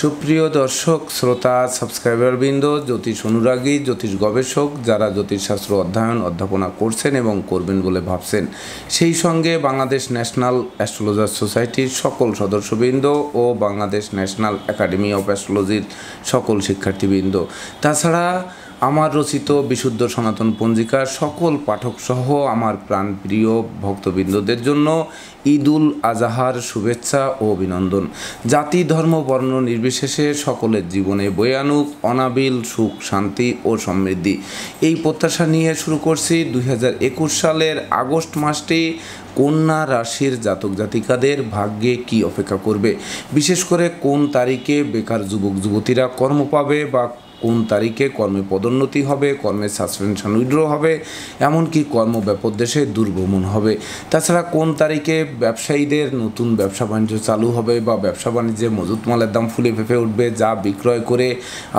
সুপ্রিয় দর্শক শ্রোতা সাবস্ক্রাইবার বৃন্দ জ্যোতিষ অনুরাগী জ্যোতিষ গবেষক যারা জ্যোতিষশাস্ত্র অধ্যয়ন অধ্যাপনা করছেন এবং করবেন বলে ভাবছেন সেই সঙ্গে বাংলাদেশ ন্যাশনাল অ্যাস্ট্রোলজার সোসাইটির সকল সদস্যবৃন্দ ও বাংলাদেশ ন্যাশনাল একাডেমি অফ অ্যাস্ট্রোলজির সকল শিক্ষার্থীবৃন্দ তাছাড়া আমার রচিত বিশুদ্ধ সনাতন পঞ্জিকা সকল পাঠকসহ আমার প্রাণপ্রিয় ভক্তবৃন্দদের জন্য ঈদুল আজাহার শুভেচ্ছা ও অভিনন্দন জাতি ধর্ম বর্ণ নির্বিশেষে সকলের জীবনে বয়ানুক অনাবিল সুখ শান্তি ও সমৃদ্ধি এই প্রত্যাশা নিয়ে শুরু করছি দুই সালের আগস্ট মাসটি কন্যা রাশির জাতক জাতিকাদের ভাগ্যে কি অপেক্ষা করবে বিশেষ করে কোন তারিখে বেকার যুবক যুবতীরা কর্ম পাবে বা কোন তারিখে কর্মে পদোন্নতি হবে কর্মের সাসপেনশন উইড্র হবে এমনকি কর্ম ব্যাপদেশে দুর্গমন হবে তাছাড়া কোন তারিখে ব্যবসায়ীদের নতুন ব্যবসা বাণিজ্য চালু হবে বা ব্যবসা বাণিজ্যে মজুত মালের দাম ফুলে ফেঁপে উঠবে যা বিক্রয় করে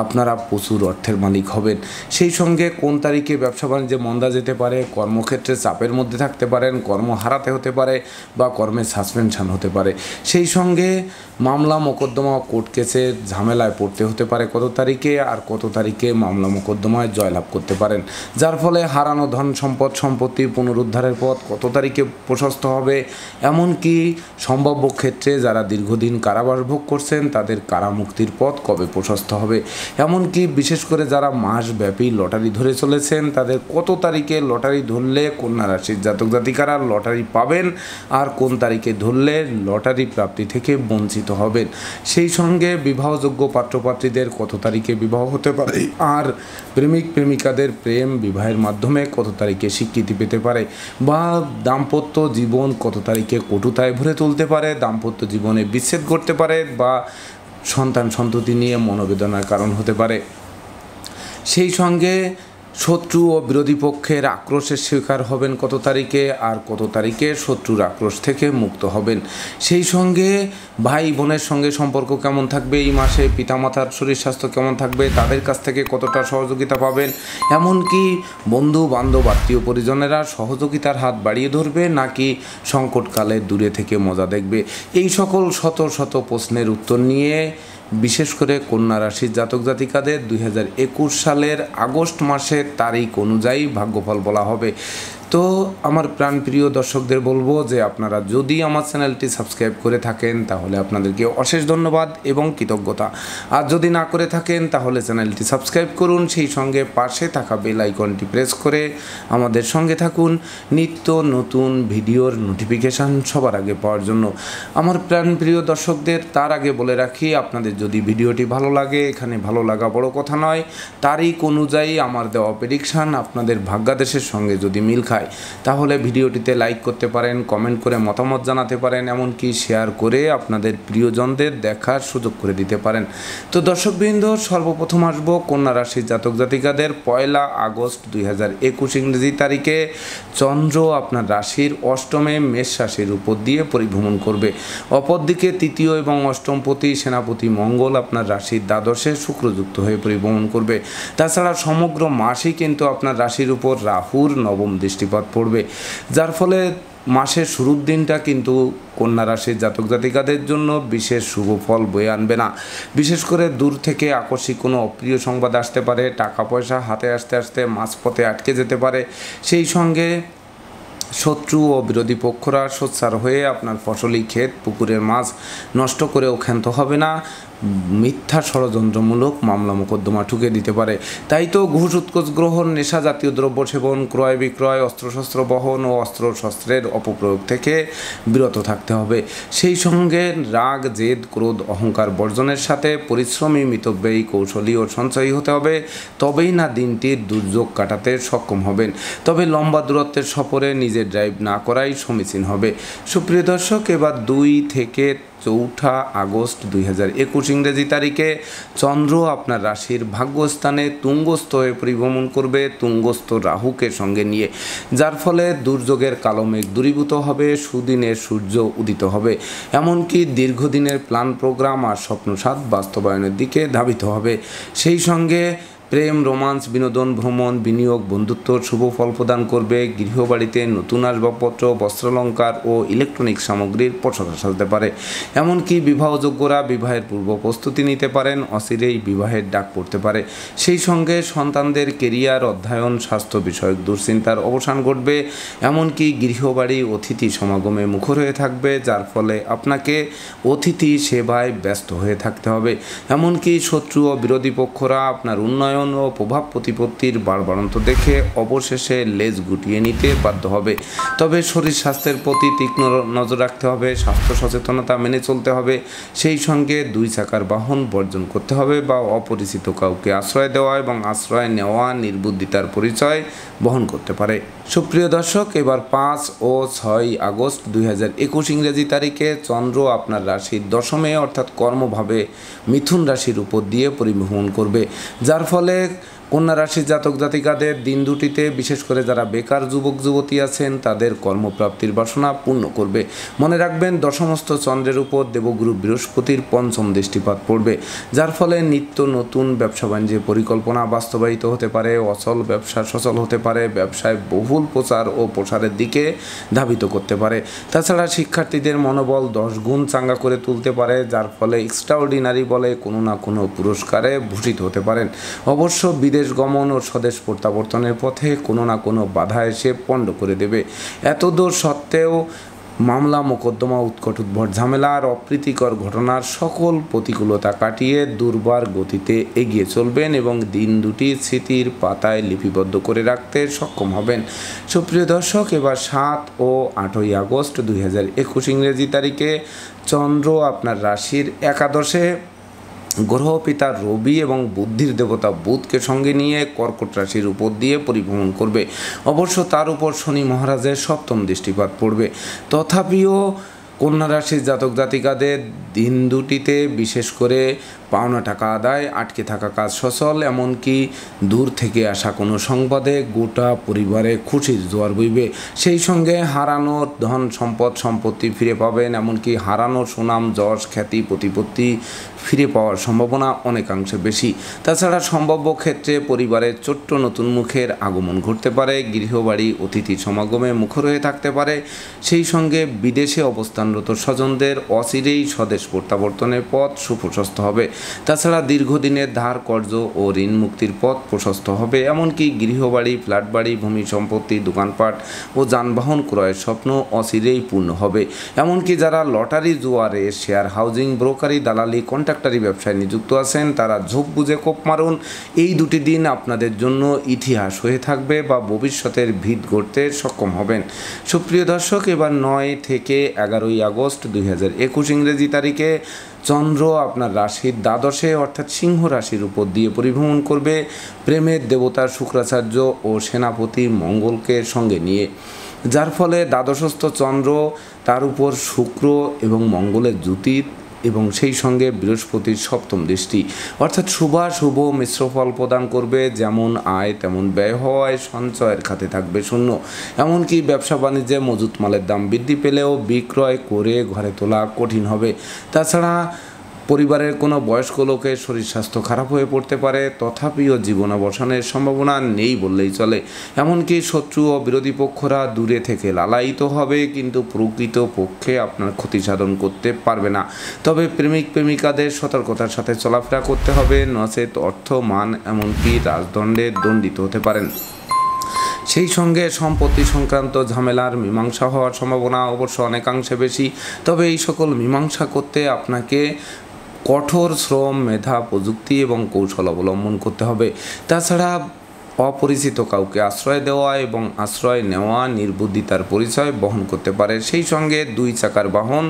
আপনারা প্রচুর অর্থের মালিক হবেন সেই সঙ্গে কোন তারিখে ব্যবসা বাণিজ্যে মন্দা যেতে পারে কর্মক্ষেত্রে চাপের মধ্যে থাকতে পারেন কর্ম হারাতে হতে পারে বা কর্মের সাসপেনশন হতে পারে সেই সঙ্গে মামলা মোকদ্দমা কোর্ট কেসের ঝামেলায় পড়তে হতে পারে কত তারিখে আর কত তারিখে মামলা মোকদ্দমায় জয়লাভ করতে পারেন যার ফলে হারানো ধন সম্পদ সম্পত্তি পুনরুদ্ধারের পথ কত তারিখে প্রশস্ত হবে এমনকি সম্ভাব্য ক্ষেত্রে যারা দীর্ঘদিন কারাবাস ভোগ করছেন তাদের কারামুক্তির পথ কবে প্রশস্ত হবে এমনকি বিশেষ করে যারা মাসব্যাপী লটারি ধরে চলেছেন তাদের কত তারিখে লটারি ধরলে কন্যা রাশির জাতক জাতিকারা লটারি পাবেন আর কোন তারিখে ধরলে লটারি প্রাপ্তি থেকে বঞ্চিত হবেন সেই সঙ্গে বিবাহযোগ্য পাত্রপাত্রীদের কত তারিখে বিবাহ হতে করতে পারে আর প্রেমিক প্রেমিকাদের প্রেম বিবাহের মাধ্যমে কত তারিখে স্বীকৃতি পেতে পারে বা দাম্পত্য জীবন কত তারিখে কটুতায় ভরে তুলতে পারে দাম্পত্য জীবনে বিচ্ছেদ করতে পারে বা সন্তান সন্ততি নিয়ে মনোবেদনার কারণ হতে পারে সেই সঙ্গে শত্রু ও বিরোধী পক্ষের আক্রোশের শিকার হবেন কত তারিখে আর কত তারিখে শত্রুর আক্রোশ থেকে মুক্ত হবেন সেই সঙ্গে ভাই বোনের সঙ্গে সম্পর্ক কেমন থাকবে এই মাসে পিতামাতার শরীর স্বাস্থ্য কেমন থাকবে তাদের কাছ থেকে কতটা সহযোগিতা পাবেন এমনকি বন্ধু বান্ধব আত্মীয় পরিজনেরা সহযোগিতার হাত বাড়িয়ে ধরবে নাকি সংকটকালে দূরে থেকে মজা দেখবে এই সকল শত শত প্রশ্নের উত্তর নিয়ে বিশেষ করে কন্যা রাশির জাতক জাতিকাদের দুই সালের আগস্ট মাসের তারিখ অনুযায়ী ভাগ্যফল বলা হবে তো আমার প্রাণ প্রিয় দর্শকদের বলবো যে আপনারা যদি আমার চ্যানেলটি সাবস্ক্রাইব করে থাকেন তাহলে আপনাদেরকে অশেষ ধন্যবাদ এবং কৃতজ্ঞতা আর যদি না করে থাকেন তাহলে চ্যানেলটি সাবস্ক্রাইব করুন সেই সঙ্গে পাশে থাকা বেল আইকনটি প্রেস করে আমাদের সঙ্গে থাকুন নিত্য নতুন ভিডিওর নোটিফিকেশান সবার আগে পাওয়ার জন্য আমার প্রাণ প্রিয় দর্শকদের তার আগে বলে রাখি আপনাদের যদি ভিডিওটি ভালো লাগে এখানে ভালো লাগা বড় কথা নয় তারই অনুযায়ী আমার দেওয়া প্রেডিকশান আপনাদের ভাগ্যাদেশের সঙ্গে যদি মিল খায় দেখায় তাহলে ভিডিওটিতে লাইক করতে পারেন কমেন্ট করে মতামত জানাতে পারেন এমনকি শেয়ার করে আপনাদের প্রিয়জনদের দেখার সুযোগ করে দিতে পারেন তো দর্শকবৃন্দ সর্বপ্রথম আসবো কন্যা রাশির জাতক জাতিকাদের পয়লা আগস্ট দুই হাজার একুশ ইংরেজি তারিখে চন্দ্র আপনার রাশির অষ্টমে মেষ রাশির উপর দিয়ে পরিভ্রমণ করবে অপরদিকে তৃতীয় এবং অষ্টমপতি সেনাপতি মঙ্গল আপনার রাশির দ্বাদশে শুক্রযুক্ত হয়ে পরিভ্রমণ করবে তাছাড়া সমগ্র মাসই কিন্তু আপনার রাশির উপর রাহুর নবম দৃষ্টি বৃষ্টিপাত পড়বে যার ফলে মাসের শুরুর দিনটা কিন্তু কন্যা রাশির জাতক জাতিকাদের জন্য বিশেষ শুভ ফল বয়ে আনবে না বিশেষ করে দূর থেকে আকস্মিক কোনো অপ্রিয় সংবাদ আসতে পারে টাকা পয়সা হাতে আসতে আসতে মাঝপথে আটকে যেতে পারে সেই সঙ্গে শত্রু ও বিরোধী পক্ষরা সোচ্চার হয়ে আপনার ফসলি ক্ষেত পুকুরের মাছ নষ্ট করেও ক্ষান্ত হবে না মিথ্যা ষড়যন্ত্রমূলক মামলা মোকদ্দমা ঠুকে দিতে পারে তাই তো ঘুষ উৎকোচ গ্রহণ নেশা জাতীয় দ্রব্য সেবন ক্রয় বিক্রয় অস্ত্রশস্ত্র বহন ও অস্ত্রশস্ত্রের অপপ্রয়োগ থেকে বিরত থাকতে হবে সেই সঙ্গে রাগ জেদ ক্রোধ অহংকার বর্জনের সাথে পরিশ্রমী মিতব্যয়ী কৌশলী ও সঞ্চয়ী হতে হবে তবেই না দিনটির দুর্যোগ কাটাতে সক্ষম হবেন তবে লম্বা দূরত্বের সফরে নিজের ড্রাইভ না করাই সমীচীন হবে সুপ্রিয় দর্শক এবার দুই থেকে চৌঠা আগস্ট দুই হাজার একুশ ইংরেজি তারিখে চন্দ্র আপনার রাশির ভাগ্যস্থানে তুঙ্গস্থ হয়ে পরিভ্রমণ করবে তুঙ্গস্থ রাহুকে সঙ্গে নিয়ে যার ফলে দুর্যোগের কালমেঘ দূরীভূত হবে সুদিনে সূর্য উদিত হবে এমনকি দীর্ঘদিনের প্ল্যান প্রোগ্রাম আর স্বপ্নসাদ বাস্তবায়নের দিকে ধাবিত হবে সেই সঙ্গে প্রেম রোমান্স বিনোদন ভ্রমণ বিনিয়োগ বন্ধুত্ব শুভ ফল প্রদান করবে গৃহবাড়িতে নতুন আসবাবপত্র বস্ত্রালঙ্কার ও ইলেকট্রনিক সামগ্রীর পছন্দ সাজতে পারে এমনকি বিবাহযোগ্যরা বিবাহের পূর্ব প্রস্তুতি নিতে পারেন অচিরেই বিবাহের ডাক পড়তে পারে সেই সঙ্গে সন্তানদের কেরিয়ার অধ্যয়ন স্বাস্থ্য বিষয়ক দুশ্চিন্তার অবসান ঘটবে এমনকি গৃহবাড়ি অতিথি সমাগমে মুখর হয়ে থাকবে যার ফলে আপনাকে অতিথি সেবায় ব্যস্ত হয়ে থাকতে হবে এমনকি শত্রু ও বিরোধী পক্ষরা আপনার উন্নয়ন শাসন ও প্রভাব প্রতিপত্তির বাড়বাড়ন্ত দেখে অবশেষে লেজ গুটিয়ে নিতে বাধ্য হবে তবে শরীর স্বাস্থ্যের প্রতি তীক্ষ্ণ নজর রাখতে হবে স্বাস্থ্য সচেতনতা মেনে চলতে হবে সেই সঙ্গে দুই চাকার বাহন বর্জন করতে হবে বা অপরিচিত কাউকে আশ্রয় দেওয়া এবং আশ্রয় নেওয়া নির্বুদ্ধিতার পরিচয় বহন করতে পারে সুপ্রিয় দর্শক এবার পাঁচ ও ছয় আগস্ট দুই হাজার একুশ ইংরেজি তারিখে চন্দ্র আপনার রাশির দশমে অর্থাৎ কর্মভাবে মিথুন রাশির উপর দিয়ে পরিবহন করবে যার ফলে वाले কন্যা রাশির জাতক জাতিকাদের দিন দুটিতে বিশেষ করে যারা বেকার যুবক যুবতী আছেন তাদের কর্মপ্রাপ্তির বাসনা পূর্ণ করবে মনে রাখবেন দশমস্থ চন্দ্রের উপর দেবগুরু বৃহস্পতির পঞ্চম দৃষ্টিপাত পড়বে যার ফলে নিত্য নতুন ব্যবসা বাণিজ্যের পরিকল্পনা বাস্তবায়িত হতে পারে অচল ব্যবসা সচল হতে পারে ব্যবসায় বহুল প্রচার ও প্রসারের দিকে ধাবিত করতে পারে তাছাড়া শিক্ষার্থীদের মনোবল দশ গুণ চাঙ্গা করে তুলতে পারে যার ফলে এক্সট্রাঅর্ডিনারি বলে কোনো না কোনো পুরস্কারে ভূষিত হতে পারেন অবশ্য বিদেশ গমন ও স্বদেশ প্রত্যাবর্তনের পথে কোনো না কোনো বাধা এসে পণ্ড করে দেবে এতদূর সত্ত্বেও মামলা মোকদ্দমা উৎকট উদ্ভট ঝামেলার অপ্রীতিকর ঘটনার সকল প্রতিকূলতা কাটিয়ে দুর্বার গতিতে এগিয়ে চলবেন এবং দিন দুটি স্মৃতির পাতায় লিপিবদ্ধ করে রাখতে সক্ষম হবেন সুপ্রিয় দর্শক এবার সাত ও আটই আগস্ট দুই ইংরেজি তারিখে চন্দ্র আপনার রাশির একাদশে গ্রহ পিতা রবি এবং বুদ্ধির দেবতা বুধকে সঙ্গে নিয়ে কর্কট রাশির উপর দিয়ে পরিভ্রমণ করবে অবশ্য তার উপর শনি মহারাজের সপ্তম দৃষ্টিপাত পড়বে তথাপিও কন্যা রাশির জাতক জাতিকাদের দিন দুটিতে বিশেষ করে পাওনা টাকা আদায় আটকে থাকা কাজ সচল এমনকি দূর থেকে আসা কোনো সংবাদে গোটা পরিবারে খুশির জোয়ার বইবে সেই সঙ্গে হারানো ধন সম্পদ সম্পত্তি ফিরে পাবেন এমনকি হারানো সুনাম যশ খ্যাতি প্রতিপত্তি ফিরে পাওয়ার সম্ভাবনা অনেকাংশে বেশি তাছাড়া সম্ভাব্য ক্ষেত্রে পরিবারের ছোট্ট নতুন মুখের আগমন ঘটতে পারে গৃহবাড়ি অতিথি সমাগমে মুখর হয়ে থাকতে পারে সেই সঙ্গে বিদেশে অবস্থানরত স্বজনদের অচিরেই স্বদেশ প্রত্যাবর্তনের পথ সুপ্রশস্ত হবে তাছাড়া দীর্ঘদিনের ধার কর্য ও ঋণ মুক্তির পথ প্রশস্ত হবে এমনকি গৃহবাড়ি ফ্ল্যাট বাড়ি ভূমি সম্পত্তি দোকানপাট ও যানবাহন ক্রয়ের স্বপ্ন অচিরেই পূর্ণ হবে এমনকি যারা লটারি জুয়ারে শেয়ার হাউজিং ব্রোকারি দালালি কন্ট্রাক্ট ফ্যাক্টরি ব্যবসায় নিযুক্ত আছেন তারা ঝোঁক বুঝে কোপ মারুন এই দুটি দিন আপনাদের জন্য ইতিহাস হয়ে থাকবে বা ভবিষ্যতের ভিত গড়তে সক্ষম হবেন সুপ্রিয় দর্শক এবার নয় থেকে এগারোই আগস্ট দুই হাজার একুশ ইংরেজি তারিখে চন্দ্র আপনার রাশির দ্বাদশে অর্থাৎ সিংহ রাশির উপর দিয়ে পরিভ্রমণ করবে প্রেমের দেবতা শুক্রাচার্য ও সেনাপতি মঙ্গলকে সঙ্গে নিয়ে যার ফলে দ্বাদশস্থ চন্দ্র তার উপর শুক্র এবং মঙ্গলের জ্যোতির এবং সেই সঙ্গে বৃহস্পতির সপ্তম দৃষ্টি অর্থাৎ শুভ মিশ্র ফল প্রদান করবে যেমন আয় তেমন ব্যয় হওয়ায় সঞ্চয়ের খাতে থাকবে শূন্য এমনকি ব্যবসা বাণিজ্যে মজুত মালের দাম বৃদ্ধি পেলেও বিক্রয় করে ঘরে তোলা কঠিন হবে তাছাড়া পরিবারের কোনো বয়স্ক লোকের শরীর স্বাস্থ্য খারাপ হয়ে পড়তে পারে তথাপিও জীবনাবসানের সম্ভাবনা নেই বললেই চলে এমনকি শত্রু ও বিরোধী পক্ষরা দূরে থেকে লালায়িত হবে কিন্তু প্রকৃত পক্ষে আপনার ক্ষতি সাধন করতে পারবে না তবে প্রেমিক প্রেমিকাদের সতর্কতার সাথে চলাফেরা করতে হবে নচেত অর্থ মান এমনকি রাজদণ্ডে দণ্ডিত হতে পারেন সেই সঙ্গে সম্পত্তি সংক্রান্ত ঝামেলার মীমাংসা হওয়ার সম্ভাবনা অবশ্য অনেকাংশে বেশি তবে এই সকল মীমাংসা করতে আপনাকে কঠোর শ্রম মেধা প্রযুক্তি এবং কৌশল অবলম্বন করতে হবে তাছাড়া অপরিচিত কাউকে আশ্রয় দেওয়া এবং আশ্রয় নেওয়া নির্বুদ্ধিতার পরিচয় বহন করতে পারে সেই সঙ্গে দুই চাকার বাহন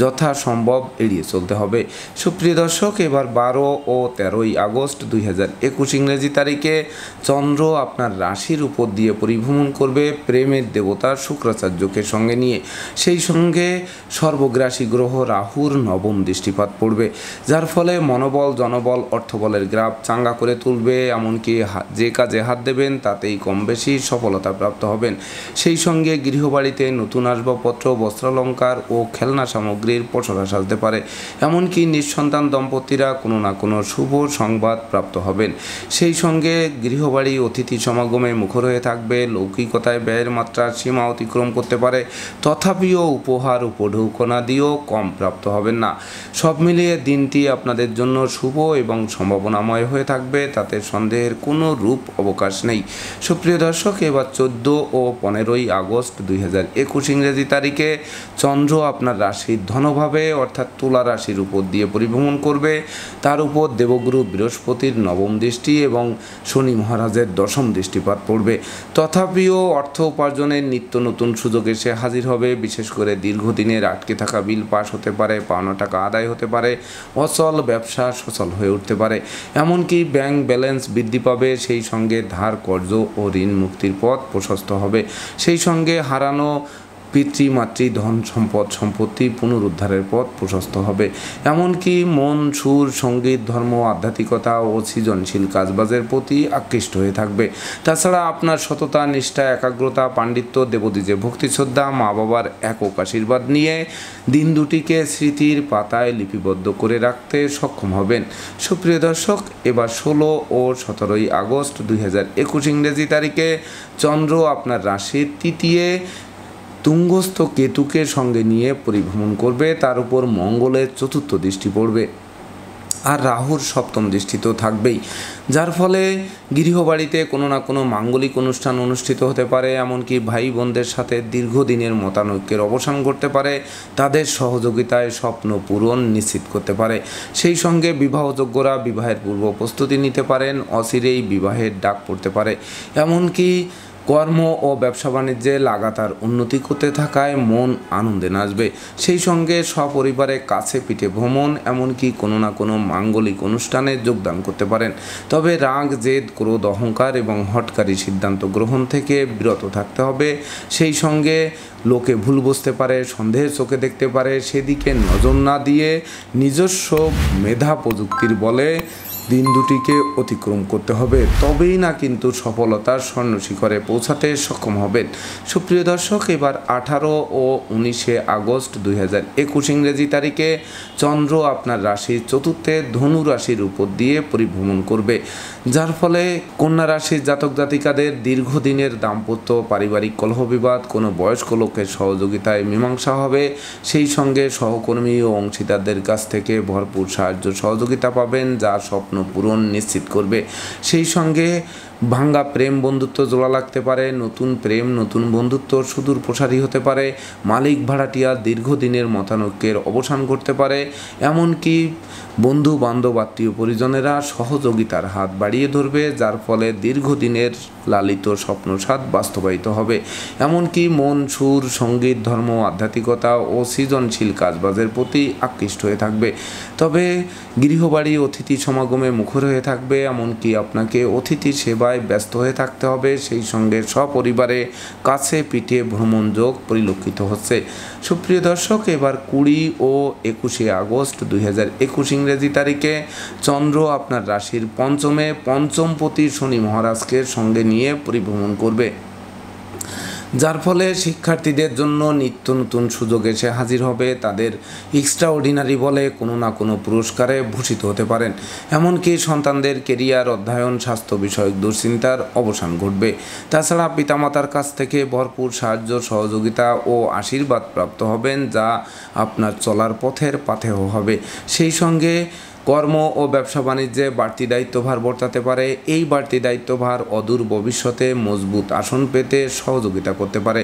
যথাসম্ভব এড়িয়ে চলতে হবে সুপ্রিয় দর্শক এবার বারো ও তেরোই আগস্ট দুই হাজার একুশ ইংরেজি তারিখে চন্দ্র আপনার রাশির উপর দিয়ে পরিভ্রমণ করবে প্রেমের দেবতা শুক্রাচার্যকে সঙ্গে নিয়ে সেই সঙ্গে সর্বগ্রাসী গ্রহ রাহুর নবম দৃষ্টিপাত পড়বে যার ফলে মনোবল জনবল অর্থবলের গ্রাফ চাঙ্গা করে তুলবে এমনকি যে কাজে হাত দেবেন তাতেই কম বেশি সফলতা প্রাপ্ত হবেন সেই সঙ্গে গৃহবাড়িতে নতুন আসবাবপত্র বস্ত্রালঙ্কার ও খেলনা সামগ্রীর পসরা সাজতে পারে এমনকি নিঃসন্তান দম্পতিরা কোনো না কোনো শুভ সংবাদ প্রাপ্ত হবেন সেই সঙ্গে গৃহবাড়ি অতিথি সমাগমে মুখর হয়ে থাকবে লৌকিকতায় ব্যয়ের মাত্রা সীমা অতিক্রম করতে পারে তথাপিও উপহার উপঢৌকনা দিয়েও কম প্রাপ্ত হবেন না সব মিলিয়ে দিনটি আপনাদের জন্য শুভ এবং সম্ভাবনাময় হয়ে থাকবে তাতে সন্দেহের কোনো রূপ অবকাশ অবকাশ নেই সুপ্রিয় দর্শক এবার চোদ্দ ও পনেরোই আগস্ট দুই হাজার একুশ ইংরেজি তারিখে চন্দ্র আপনার রাশির ধনভাবে অর্থাৎ তুলা রাশির উপর দিয়ে পরিভ্রমণ করবে তার উপর দেবগুরু বৃহস্পতির নবম দৃষ্টি এবং শনি মহারাজের দশম দৃষ্টিপাত পড়বে তথাপিও অর্থ উপার্জনের নিত্য নতুন সুযোগ এসে হাজির হবে বিশেষ করে দীর্ঘদিনের আটকে থাকা বিল পাশ হতে পারে পাওনা টাকা আদায় হতে পারে অচল ব্যবসা সচল হয়ে উঠতে পারে এমনকি ব্যাংক ব্যালেন্স বৃদ্ধি পাবে সেই সঙ্গে ধার কর্জ ও ঋণ মুক্তির পথ প্রশস্ত হবে সেই সঙ্গে হারানো পিতৃ মাতৃ ধন সম্পদ সম্পত্তি পুনরুদ্ধারের পথ প্রশস্ত হবে এমনকি মন সুর সঙ্গীত ধর্ম আধ্যাত্মিকতা ও সৃজনশীল কাজবাজের প্রতি আকৃষ্ট হয়ে থাকবে তাছাড়া আপনার সততা নিষ্ঠা একাগ্রতা পাণ্ডিত্য দেবদীজে ভক্তি শ্রদ্ধা মা বাবার একক আশীর্বাদ নিয়ে দিন দুটিকে স্মৃতির পাতায় লিপিবদ্ধ করে রাখতে সক্ষম হবেন সুপ্রিয় দর্শক এবার ষোলো ও সতেরোই আগস্ট দুই হাজার একুশ ইংরেজি তারিখে চন্দ্র আপনার রাশির তৃতীয় তুঙ্গস্থ কেতুকে সঙ্গে নিয়ে পরিভ্রমণ করবে তার উপর মঙ্গলের চতুর্থ দৃষ্টি পড়বে আর রাহুর সপ্তম দৃষ্টি তো থাকবেই যার ফলে গৃহবাড়িতে কোনো না কোনো মাঙ্গলিক অনুষ্ঠান অনুষ্ঠিত হতে পারে এমনকি ভাই বোনদের সাথে দীর্ঘদিনের মতানৈক্যের অবসান করতে পারে তাদের সহযোগিতায় স্বপ্ন পূরণ নিশ্চিত করতে পারে সেই সঙ্গে বিবাহযোগ্যরা বিবাহের পূর্ব প্রস্তুতি নিতে পারেন অচিরেই বিবাহের ডাক পড়তে পারে এমনকি কর্ম ও ব্যবসা বাণিজ্যে লাগাতার উন্নতি করতে থাকায় মন আনন্দে নাচবে সেই সঙ্গে সপরিবারে কাছে পিঠে ভ্রমণ এমনকি কোনো না কোনো মাঙ্গলিক অনুষ্ঠানে যোগদান করতে পারেন তবে রাগ জেদ ক্রোধ অহংকার এবং হটকারি সিদ্ধান্ত গ্রহণ থেকে বিরত থাকতে হবে সেই সঙ্গে লোকে ভুল বুঝতে পারে সন্দেহের চোখে দেখতে পারে সেদিকে নজর না দিয়ে নিজস্ব মেধা প্রযুক্তির বলে দিন দুটিকে অতিক্রম করতে হবে তবেই না কিন্তু সফলতার স্বর্ণ শিখরে পৌঁছাতে সক্ষম হবেন সুপ্রিয় দর্শক এবার আঠারো ও উনিশে আগস্ট দুই হাজার একুশ ইংরেজি তারিখে চন্দ্র আপনার রাশির চতুর্থে ধনু রাশির উপর দিয়ে পরিভ্রমণ করবে যার ফলে কন্যা রাশির জাতক জাতিকাদের দীর্ঘদিনের দাম্পত্য পারিবারিক কলহ বিবাদ কোনো বয়স্ক লোকের সহযোগিতায় মীমাংসা হবে সেই সঙ্গে সহকর্মী ও অংশীদারদের কাছ থেকে ভরপুর সাহায্য সহযোগিতা পাবেন যার স্বপ্ন স্বপ্ন পূরণ নিশ্চিত করবে সেই সঙ্গে ভাঙ্গা প্রেম বন্ধুত্ব জোড়া লাগতে পারে নতুন প্রেম নতুন বন্ধুত্ব সুদূর প্রসারী হতে পারে মালিক ভাড়াটিয়া দীর্ঘদিনের মতানৈক্যের অবসান করতে পারে এমনকি বন্ধু বান্ধব আত্মীয় পরিজনেরা সহযোগিতার হাত বাড়িয়ে ধরবে যার ফলে দীর্ঘদিনের লালিত স্বপ্নসাদ বাস্তবায়িত হবে এমনকি মন সুর সঙ্গীত ধর্ম আধ্যাত্মিকতা ও সৃজনশীল কাজবাজের প্রতি আকৃষ্ট হয়ে থাকবে তবে গৃহবাড়ি অতিথি সমাগমে মুখর হয়ে থাকবে এমনকি আপনাকে অতিথি সেবা সেবায় ব্যস্ত হয়ে থাকতে হবে সেই সঙ্গে সপরিবারে কাছে পিঠে ভ্রমণ যোগ পরিলক্ষিত হচ্ছে সুপ্রিয় দর্শক এবার কুড়ি ও একুশে আগস্ট দুই হাজার একুশ ইংরেজি তারিখে চন্দ্র আপনার রাশির পঞ্চমে পঞ্চমপতি শনি মহারাজকে সঙ্গে নিয়ে পরিভ্রমণ করবে যার ফলে শিক্ষার্থীদের জন্য নিত্য নতুন সুযোগ এসে হাজির হবে তাদের এক্সট্রা অর্ডিনারি বলে কোনো না কোনো পুরস্কারে ভূষিত হতে পারেন এমনকি সন্তানদের কেরিয়ার অধ্যয়ন স্বাস্থ্য বিষয়ক দুশ্চিন্তার অবসান ঘটবে তাছাড়া পিতামাতার কাছ থেকে ভরপুর সাহায্য সহযোগিতা ও আশীর্বাদ প্রাপ্ত হবেন যা আপনার চলার পথের পাথেও হবে সেই সঙ্গে কর্ম ও ব্যবসা বাণিজ্যে বাড়তি দায়িত্বভার বর্তাতে পারে এই বাড়তি দায়িত্বভার অদূর ভবিষ্যতে মজবুত আসন পেতে সহযোগিতা করতে পারে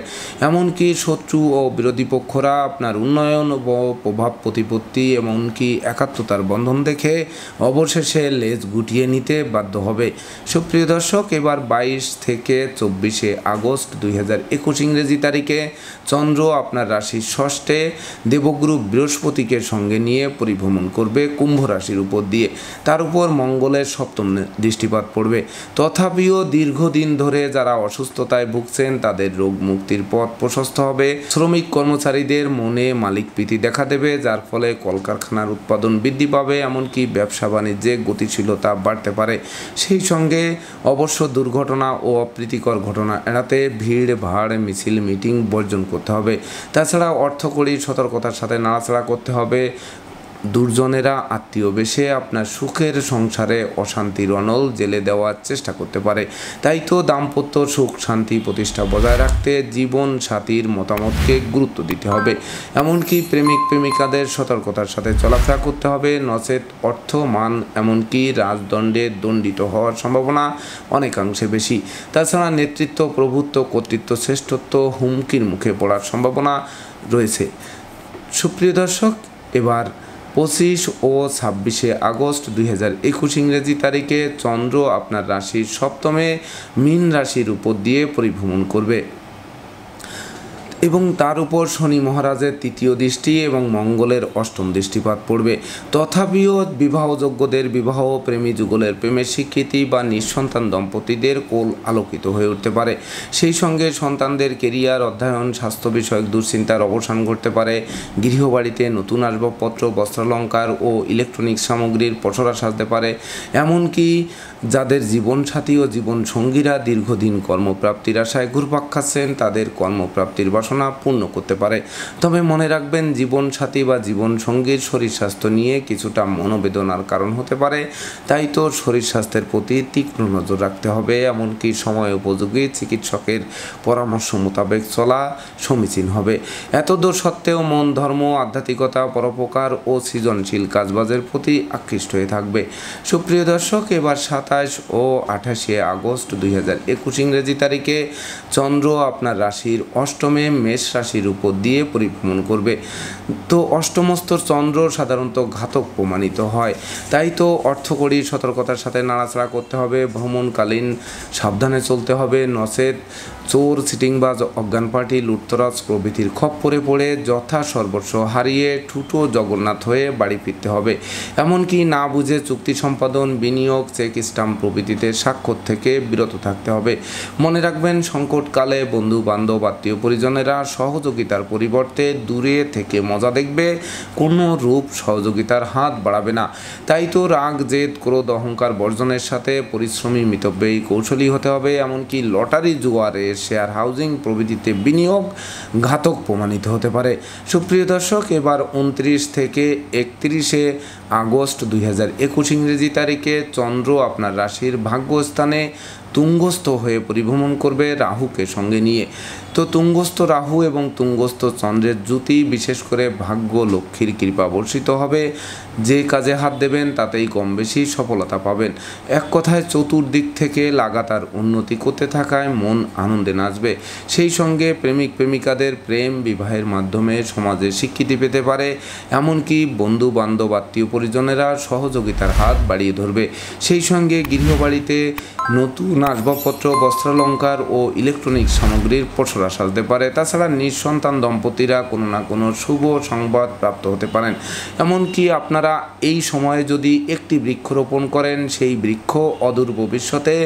এমনকি শত্রু ও বিরোধী পক্ষরা আপনার উন্নয়ন ও প্রভাব প্রতিপত্তি এমনকি একাত্মতার বন্ধন দেখে অবশেষে লেজ গুটিয়ে নিতে বাধ্য হবে সুপ্রিয় দর্শক এবার বাইশ থেকে চব্বিশে আগস্ট দুই হাজার একুশ ইংরেজি তারিখে চন্দ্র আপনার রাশির ষষ্ঠে দেবগুরু বৃহস্পতিকে সঙ্গে নিয়ে পরিভ্রমণ করবে কুম্ভ রাশি রাশির উপর দিয়ে তার উপর মঙ্গলের সপ্তম দৃষ্টিপাত পড়বে তথাপিও দীর্ঘদিন ধরে যারা অসুস্থতায় ভুগছেন তাদের রোগ মুক্তির পথ প্রশস্ত হবে শ্রমিক কর্মচারীদের মনে মালিক প্রীতি দেখা দেবে যার ফলে কলকারখানার উৎপাদন বৃদ্ধি পাবে এমনকি ব্যবসা বাণিজ্যে গতিশীলতা বাড়তে পারে সেই সঙ্গে অবশ্য দুর্ঘটনা ও অপ্রীতিকর ঘটনা এড়াতে ভিড় ভাড় মিছিল মিটিং বর্জন করতে হবে তাছাড়া অর্থকরী সতর্কতার সাথে নাড়াচাড়া করতে হবে দুর্জনেরা আত্মীয় বেশে আপনার সুখের সংসারে অশান্তির অনল জেলে দেওয়ার চেষ্টা করতে পারে তাই তো দাম্পত্য সুখ শান্তি প্রতিষ্ঠা বজায় রাখতে জীবন সাথীর মতামতকে গুরুত্ব দিতে হবে এমনকি প্রেমিক প্রেমিকাদের সতর্কতার সাথে চলাফেরা করতে হবে নচেত অর্থ মান এমনকি রাজদণ্ডে দণ্ডিত হওয়ার সম্ভাবনা অনেকাংশে বেশি তাছাড়া নেতৃত্ব প্রভুত্ব কর্তৃত্ব শ্রেষ্ঠত্ব হুমকির মুখে পড়ার সম্ভাবনা রয়েছে সুপ্রিয় দর্শক এবার পঁচিশ ও ছাব্বিশে আগস্ট দুই হাজার একুশ ইংরেজি তারিখে চন্দ্র আপনার রাশির সপ্তমে মীন রাশির উপর দিয়ে পরিভ্রমণ করবে এবং তার উপর শনি মহারাজের তৃতীয় দৃষ্টি এবং মঙ্গলের অষ্টম দৃষ্টিপাত পড়বে তথাপিও বিবাহযোগ্যদের বিবাহ প্রেমী যুগলের প্রেমের স্বীকৃতি বা নিঃসন্তান দম্পতিদের কোল আলোকিত হয়ে উঠতে পারে সেই সঙ্গে সন্তানদের কেরিয়ার অধ্যয়ন স্বাস্থ্য বিষয়ক দুশ্চিন্তার অবসান ঘটতে পারে গৃহবাড়িতে নতুন আসবাবপত্র বস্ত্রালঙ্কার ও ইলেকট্রনিক সামগ্রীর পসরা সাজতে পারে এমনকি যাদের জীবনসাথী ও জীবন সঙ্গীরা দীর্ঘদিন কর্মপ্রাপ্তির আশায় ঘুরপাক খাচ্ছেন তাদের কর্মপ্রাপ্তির বাসন বাসনা পূর্ণ করতে পারে তবে মনে রাখবেন জীবন সাথী বা জীবন সঙ্গীর শরীর স্বাস্থ্য নিয়ে কিছুটা মনোবেদনার কারণ হতে পারে তাই তো শরীর স্বাস্থ্যের প্রতি তীক্ষ্ণ নজর রাখতে হবে এমনকি সময় উপযোগী চিকিৎসকের পরামর্শ মোতাবেক চলা সমীচীন হবে এতদূর সত্ত্বেও মন ধর্ম আধ্যাত্মিকতা পরোপকার ও সৃজনশীল কাজবাজের প্রতি আকৃষ্ট হয়ে থাকবে সুপ্রিয় দর্শক এবার সাতাশ ও আঠাশে আগস্ট দুই হাজার ইংরেজি তারিখে চন্দ্র আপনার রাশির অষ্টমে মেষ রাশির উপর দিয়ে পরিভ্রমণ করবে তো অষ্টমস্তর চন্দ্র সাধারণত ঘাতক প্রমাণিত হয় তাই তো অর্থকরী সতর্কতার সাথে নাড়াচাড়া করতে হবে ভ্রমণকালীন সাবধানে চলতে হবে নচেত চোর সিটিংবাজ অজ্ঞান পার্টি লুটতরাজ প্রভৃতির খপ্পরে পড়ে যথা সর্বস্ব হারিয়ে ঠুটো জগন্নাথ হয়ে বাড়ি ফিরতে হবে এমনকি না বুঝে চুক্তি সম্পাদন বিনিয়োগ চেক স্টাম্প প্রভৃতিতে স্বাক্ষর থেকে বিরত থাকতে হবে মনে রাখবেন সংকটকালে বন্ধু বান্ধব আত্মীয় পরিজনেরা সহযোগিতার পরিবর্তে দূরে থেকে মজা দেখবে কোনো রূপ সহযোগিতার হাত বাড়াবে না তাই তো রাগ জেদ ক্রোধ অহংকার বর্জনের সাথে পরিশ্রমী মিতব্যয়ী কৌশলী হতে হবে এমনকি লটারি জুয়ারে শেয়ার হাউজিং প্রভৃতিতে বিনিয়োগ ঘাতক প্রমাণিত হতে পারে সুপ্রিয় দর্শক এবার উনত্রিশ থেকে একত্রিশে আগস্ট দুই হাজার একুশ ইংরেজি তারিখে চন্দ্র আপনার রাশির ভাগ্যস্থানে তুঙ্গস্থ হয়ে পরিভ্রমণ করবে রাহুকে সঙ্গে নিয়ে তো তুঙ্গস্থ রাহু এবং তুঙ্গস্থ চন্দ্রের জ্যোতি বিশেষ করে ভাগ্য লক্ষ্মীর কৃপা বর্ষিত হবে যে কাজে হাত দেবেন তাতেই কম বেশি সফলতা পাবেন এক কথায় চতুর্দিক থেকে লাগাতার উন্নতি করতে থাকায় মন আনন্দে নাচবে সেই সঙ্গে প্রেমিক প্রেমিকাদের প্রেম বিবাহের মাধ্যমে সমাজে স্বীকৃতি পেতে পারে এমনকি বন্ধু বান্ধব আত্মীয় পরিজনেরা সহযোগিতার হাত বাড়িয়ে ধরবে সেই সঙ্গে গৃহবাড়িতে নতুন আসবাবপত্র বস্ত্রালঙ্কার ও ইলেকট্রনিক সামগ্রীর পছরা সাজতে পারে তাছাড়া নিঃসন্তান দম্পতিরা কোনো না কোনো শুভ সংবাদ প্রাপ্ত হতে পারেন এমনকি আপনারা এই সময়ে যদি একটি বৃক্ষরোপণ করেন সেই বৃক্ষ অদূর ভবিষ্যতে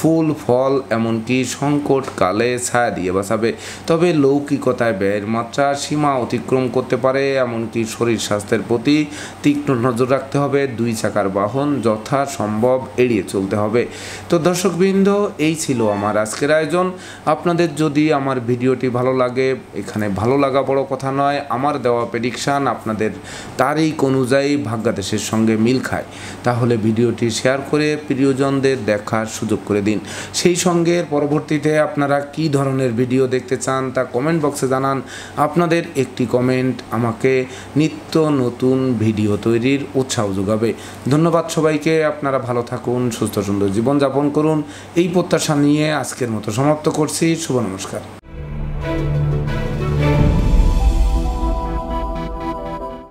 ফুল ফল এমনকি সংকট কালে ছায়া দিয়ে বাঁচাবে তবে লৌকিকতায় ব্যয়ের মাত্রা সীমা অতিক্রম করতে পারে এমনকি শরীর স্বাস্থ্যের প্রতি তীক্ষ্ণ নজর রাখতে হবে দুই চাকার বাহন যথাসম্ভব এড়িয়ে চলতে হবে তো দর্শকবৃন্দ বন্ধু এই ছিল আমার আজকের আয়োজন আপনাদের যদি আমার ভিডিওটি ভালো লাগে এখানে ভালো লাগা বড় কথা নয় আমার দেওয়া প্রেডিকশান আপনাদের তারিখ অনুযায়ী ভাগ্যাদেশের সঙ্গে মিল খায় তাহলে ভিডিওটি শেয়ার করে প্রিয়জনদের দেখার সুযোগ করে দিন সেই সঙ্গে পরবর্তীতে আপনারা কি ধরনের ভিডিও দেখতে চান তা কমেন্ট বক্সে জানান আপনাদের একটি কমেন্ট আমাকে নিত্য নতুন ভিডিও তৈরির উৎসাহ যোগাবে ধন্যবাদ সবাইকে আপনারা ভালো থাকুন সুস্থ সুন্দর জীবনযাপন করুন এই প্রত্যাশা নিয়ে আজকের মতো সমাপ্ত করছি শুভ নমস্কার